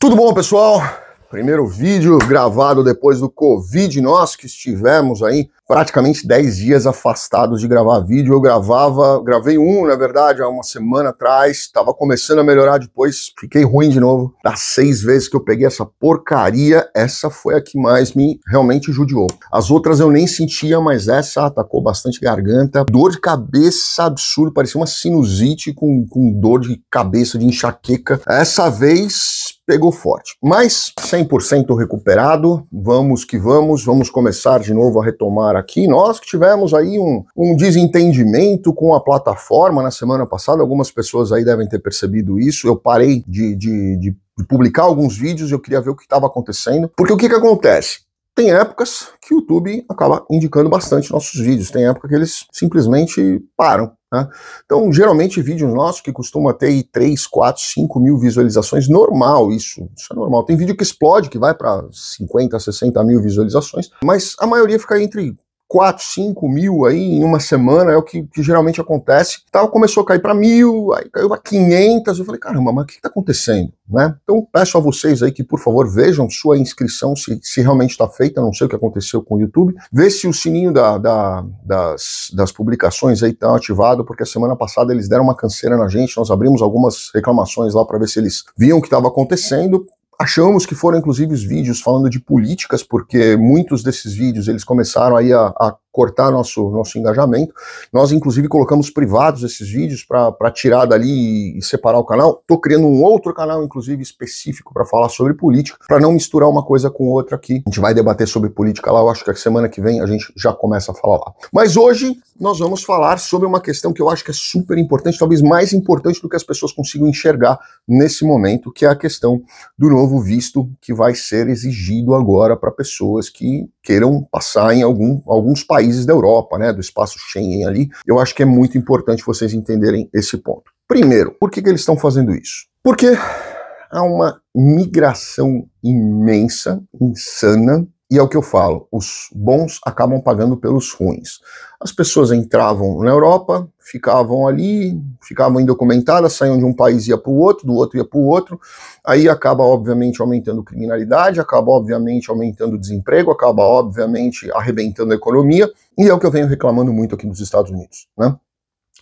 Tudo bom, pessoal? Primeiro vídeo gravado depois do Covid, nós que estivemos aí praticamente 10 dias afastados de gravar vídeo. Eu gravava, gravei um, na verdade, há uma semana atrás, Tava começando a melhorar depois, fiquei ruim de novo. Das seis vezes que eu peguei essa porcaria, essa foi a que mais me realmente judiou. As outras eu nem sentia, mas essa atacou bastante garganta. Dor de cabeça absurdo, parecia uma sinusite com, com dor de cabeça, de enxaqueca. Essa vez pegou forte. Mas 100% recuperado, vamos que vamos, vamos começar de novo a retomar aqui. Nós que tivemos aí um, um desentendimento com a plataforma na semana passada, algumas pessoas aí devem ter percebido isso, eu parei de, de, de publicar alguns vídeos e eu queria ver o que estava acontecendo. Porque o que, que acontece? Tem épocas que o YouTube acaba indicando bastante nossos vídeos, tem época que eles simplesmente param. Né? Então, geralmente, vídeos nossos que costumam ter 3, 4, 5 mil visualizações, normal isso, isso é normal. Tem vídeo que explode, que vai para 50, 60 mil visualizações, mas a maioria fica entre 4, 5 mil aí em uma semana, é o que, que geralmente acontece. Tal, começou a cair para mil, aí caiu para 500. Eu falei, caramba, mas o que está acontecendo? Né? Então peço a vocês aí que, por favor, vejam sua inscrição, se, se realmente está feita, não sei o que aconteceu com o YouTube. Vê se o sininho da, da, das, das publicações aí está ativado, porque a semana passada eles deram uma canseira na gente, nós abrimos algumas reclamações lá para ver se eles viam o que estava acontecendo. Achamos que foram inclusive os vídeos falando de políticas, porque muitos desses vídeos eles começaram aí a, a cortar nosso, nosso engajamento. Nós, inclusive, colocamos privados esses vídeos para tirar dali e separar o canal. Estou criando um outro canal, inclusive, específico para falar sobre política, para não misturar uma coisa com outra aqui. A gente vai debater sobre política lá, eu acho que a semana que vem a gente já começa a falar lá. Mas hoje nós vamos falar sobre uma questão que eu acho que é super importante, talvez mais importante do que as pessoas consigam enxergar nesse momento, que é a questão do novo visto que vai ser exigido agora para pessoas que queiram passar em algum, alguns países países da Europa, né, do espaço Schengen ali. Eu acho que é muito importante vocês entenderem esse ponto. Primeiro, por que, que eles estão fazendo isso? Porque há uma migração imensa, insana, e é o que eu falo: os bons acabam pagando pelos ruins. As pessoas entravam na Europa, ficavam ali, ficavam indocumentadas, saiam de um país ia para o outro, do outro ia para o outro. Aí acaba, obviamente, aumentando criminalidade, acaba, obviamente, aumentando o desemprego, acaba, obviamente, arrebentando a economia. E é o que eu venho reclamando muito aqui nos Estados Unidos. Né?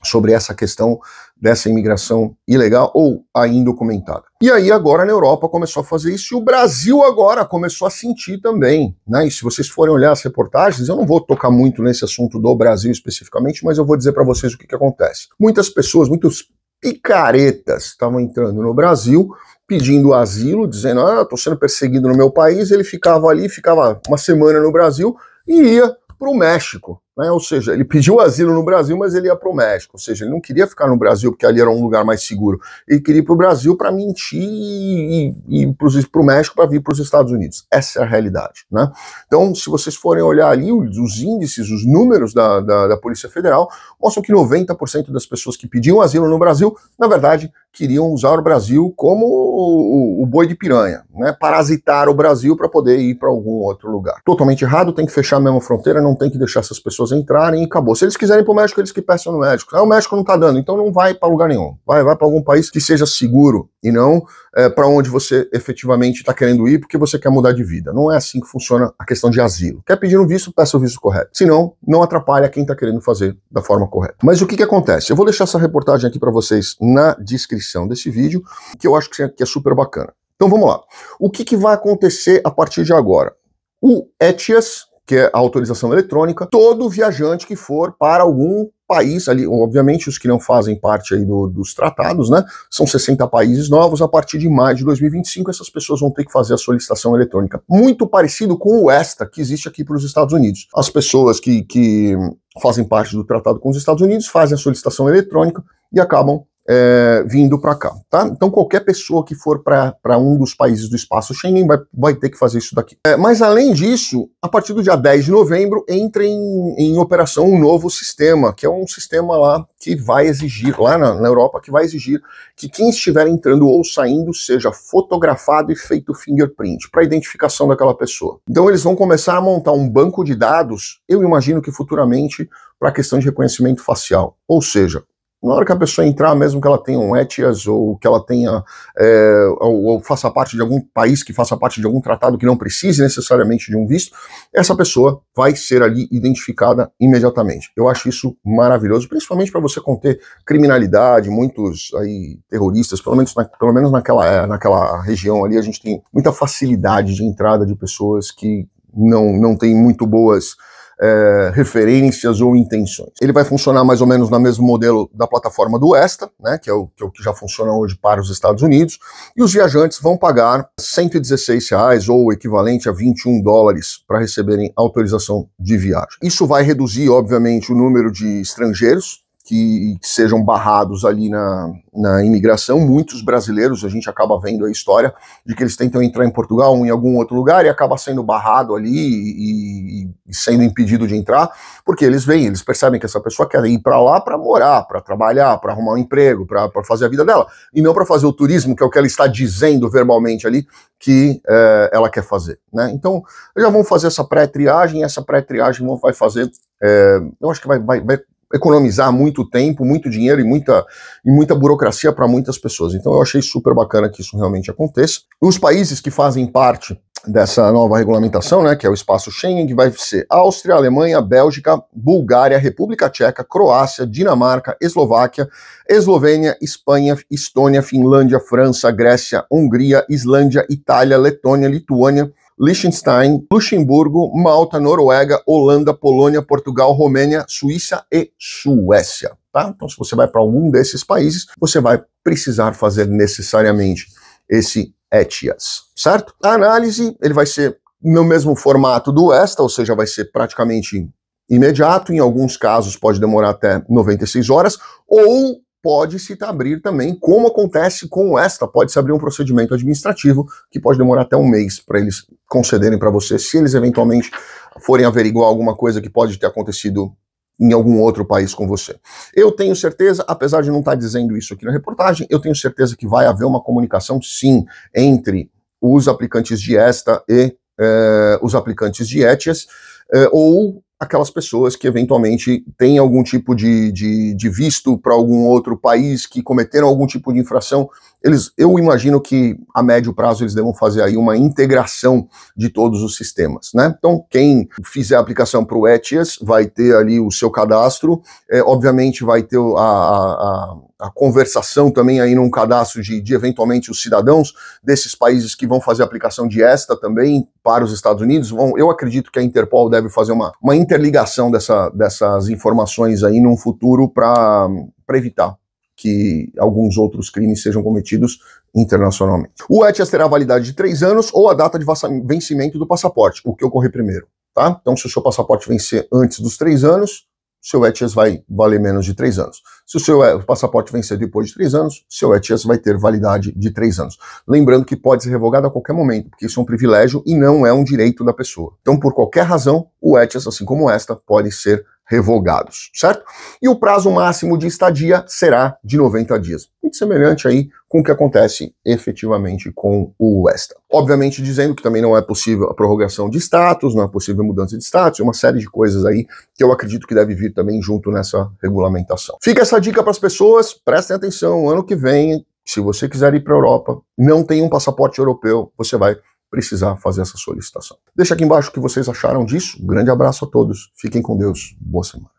sobre essa questão dessa imigração ilegal ou a indocumentada. E aí agora na Europa começou a fazer isso e o Brasil agora começou a sentir também, né? E se vocês forem olhar as reportagens, eu não vou tocar muito nesse assunto do Brasil especificamente, mas eu vou dizer para vocês o que, que acontece. Muitas pessoas, muitos picaretas estavam entrando no Brasil pedindo asilo, dizendo: "Ah, estou sendo perseguido no meu país". Ele ficava ali, ficava uma semana no Brasil e ia para o México né? Ou seja, ele pediu asilo no Brasil, mas ele ia para o México. Ou seja, ele não queria ficar no Brasil porque ali era um lugar mais seguro. Ele queria ir para o Brasil para mentir e, e ir para o México para vir para os Estados Unidos. Essa é a realidade. Né? Então, se vocês forem olhar ali os índices, os números da, da, da Polícia Federal, mostram que 90% das pessoas que pediam asilo no Brasil, na verdade, queriam usar o Brasil como o, o boi de piranha, né? parasitar o Brasil para poder ir para algum outro lugar. Totalmente errado, tem que fechar a mesma fronteira, não tem que deixar essas pessoas pessoas entrarem e acabou. Se eles quiserem ir para o México, eles que peçam no México. Ah, o México não está dando, então não vai para lugar nenhum. Vai, vai para algum país que seja seguro e não é, para onde você efetivamente está querendo ir porque você quer mudar de vida. Não é assim que funciona a questão de asilo. Quer pedir um visto, peça o visto correto. Senão, não atrapalha quem está querendo fazer da forma correta. Mas o que, que acontece? Eu vou deixar essa reportagem aqui para vocês na descrição desse vídeo, que eu acho é, que é super bacana. Então vamos lá. O que, que vai acontecer a partir de agora? O ETIAS, que é a autorização eletrônica, todo viajante que for para algum país ali, obviamente os que não fazem parte aí do, dos tratados, né? São 60 países novos, a partir de maio de 2025 essas pessoas vão ter que fazer a solicitação eletrônica. Muito parecido com o ESTA que existe aqui para os Estados Unidos. As pessoas que, que fazem parte do tratado com os Estados Unidos fazem a solicitação eletrônica e acabam é, vindo para cá, tá? Então qualquer pessoa que for para um dos países do espaço Schengen vai, vai ter que fazer isso daqui. É, mas além disso, a partir do dia 10 de novembro entra em, em operação um novo sistema, que é um sistema lá que vai exigir, lá na, na Europa, que vai exigir que quem estiver entrando ou saindo seja fotografado e feito fingerprint para identificação daquela pessoa. Então eles vão começar a montar um banco de dados, eu imagino que futuramente, para a questão de reconhecimento facial. Ou seja, na hora que a pessoa entrar, mesmo que ela tenha um ETIAS ou que ela tenha é, ou, ou, faça parte de algum país que faça parte de algum tratado que não precise necessariamente de um visto, essa pessoa vai ser ali identificada imediatamente. Eu acho isso maravilhoso, principalmente para você conter criminalidade, muitos aí terroristas, pelo menos, na, pelo menos naquela, é, naquela região ali, a gente tem muita facilidade de entrada de pessoas que não, não têm muito boas é, referências ou intenções. Ele vai funcionar mais ou menos no mesmo modelo da plataforma do ESTA, né, que é, o, que, é o que já funciona hoje para os Estados Unidos, e os viajantes vão pagar R$ 116 reais, ou o equivalente a 21 dólares para receberem autorização de viagem. Isso vai reduzir, obviamente, o número de estrangeiros que, que, sejam barrados ali na, na imigração. Muitos brasileiros, a gente acaba vendo a história de que eles tentam entrar em Portugal ou em algum outro lugar e acaba sendo barrado ali e, e sendo impedido de entrar, porque eles vêm, eles percebem que essa pessoa quer ir para lá para morar, para trabalhar, para arrumar um emprego, para fazer a vida dela, e não para fazer o turismo, que é o que ela está dizendo verbalmente ali que é, ela quer fazer. Né? Então, já vão fazer essa pré-triagem, essa pré-triagem vai fazer. É, eu acho que vai, vai, vai economizar muito tempo, muito dinheiro e muita, e muita burocracia para muitas pessoas. Então eu achei super bacana que isso realmente aconteça. Os países que fazem parte dessa nova regulamentação, né, que é o espaço Schengen, que vai ser Áustria, Alemanha, Bélgica, Bulgária, República Tcheca, Croácia, Dinamarca, Eslováquia, Eslovênia, Espanha, Estônia, Finlândia, França, Grécia, Hungria, Islândia, Itália, Letônia, Lituânia, Liechtenstein, Luxemburgo, Malta, Noruega, Holanda, Polônia, Portugal, Romênia, Suíça e Suécia. Tá? Então, se você vai para algum desses países, você vai precisar fazer necessariamente esse ETIAS, certo? A análise ele vai ser no mesmo formato do ESTA, ou seja, vai ser praticamente imediato, em alguns casos pode demorar até 96 horas, ou pode se abrir também, como acontece com esta, pode se abrir um procedimento administrativo que pode demorar até um mês para eles concederem para você, se eles eventualmente forem averiguar alguma coisa que pode ter acontecido em algum outro país com você. Eu tenho certeza, apesar de não estar tá dizendo isso aqui na reportagem, eu tenho certeza que vai haver uma comunicação, sim, entre os aplicantes de esta e eh, os aplicantes de ETIAS, eh, ou aquelas pessoas que eventualmente têm algum tipo de, de, de visto para algum outro país, que cometeram algum tipo de infração. Eles, eu imagino que a médio prazo eles devam fazer aí uma integração de todos os sistemas, né? Então, quem fizer a aplicação para o ETIAS vai ter ali o seu cadastro, é, obviamente vai ter a, a, a a conversação também aí num cadastro de, de, eventualmente os cidadãos desses países que vão fazer aplicação de esta também para os Estados Unidos. Vão, eu acredito que a Interpol deve fazer uma, uma interligação dessa, dessas informações aí num futuro para evitar que alguns outros crimes sejam cometidos internacionalmente. O ETIAS terá validade de três anos ou a data de vencimento do passaporte, o que ocorrer primeiro, tá? Então, se o seu passaporte vencer antes dos três anos, seu ETIAS vai valer menos de três anos. Se o seu passaporte vencer depois de três anos, seu ETIAS vai ter validade de três anos. Lembrando que pode ser revogado a qualquer momento, porque isso é um privilégio e não é um direito da pessoa. Então, por qualquer razão, o ETIAS, assim como esta, pode ser revogados, certo? E o prazo máximo de estadia será de 90 dias. Muito semelhante aí com o que acontece efetivamente com o Westa. Obviamente dizendo que também não é possível a prorrogação de status, não é possível mudança de status, uma série de coisas aí que eu acredito que deve vir também junto nessa regulamentação. Fica essa dica para as pessoas, prestem atenção, ano que vem, se você quiser ir para a Europa, não tem um passaporte europeu, você vai precisar fazer essa solicitação. Deixa aqui embaixo o que vocês acharam disso. Um grande abraço a todos. Fiquem com Deus. Boa semana.